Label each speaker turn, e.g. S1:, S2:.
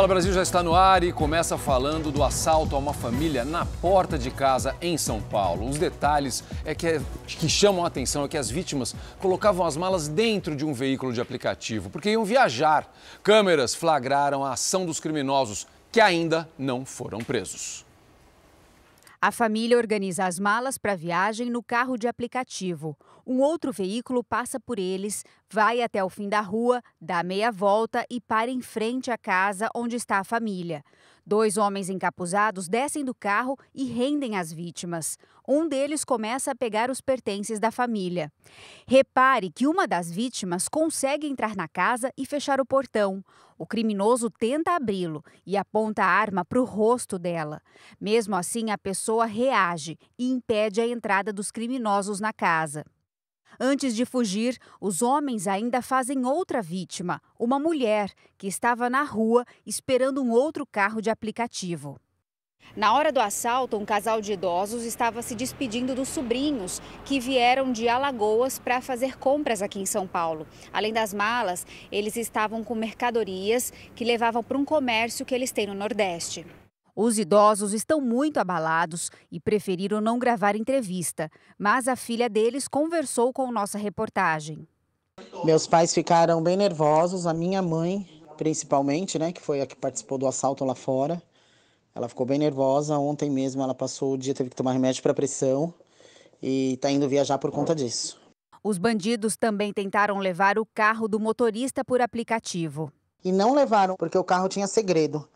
S1: Fala Brasil já está no ar e começa falando do assalto a uma família na porta de casa em São Paulo. Os detalhes é que, é, que chamam a atenção é que as vítimas colocavam as malas dentro de um veículo de aplicativo porque iam viajar. Câmeras flagraram a ação dos criminosos que ainda não foram presos.
S2: A família organiza as malas para a viagem no carro de aplicativo. Um outro veículo passa por eles, vai até o fim da rua, dá meia volta e para em frente à casa onde está a família. Dois homens encapuzados descem do carro e rendem as vítimas. Um deles começa a pegar os pertences da família. Repare que uma das vítimas consegue entrar na casa e fechar o portão. O criminoso tenta abri-lo e aponta a arma para o rosto dela. Mesmo assim, a pessoa reage e impede a entrada dos criminosos na casa. Antes de fugir, os homens ainda fazem outra vítima, uma mulher que estava na rua esperando um outro carro de aplicativo. Na hora do assalto, um casal de idosos estava se despedindo dos sobrinhos que vieram de Alagoas para fazer compras aqui em São Paulo. Além das malas, eles estavam com mercadorias que levavam para um comércio que eles têm no Nordeste. Os idosos estão muito abalados e preferiram não gravar entrevista, mas a filha deles conversou com nossa reportagem.
S3: Meus pais ficaram bem nervosos, a minha mãe, principalmente, né, que foi a que participou do assalto lá fora. Ela ficou bem nervosa, ontem mesmo ela passou o dia teve que tomar remédio para pressão e está indo viajar por conta disso.
S2: Os bandidos também tentaram levar o carro do motorista por aplicativo. E não levaram porque o carro tinha segredo.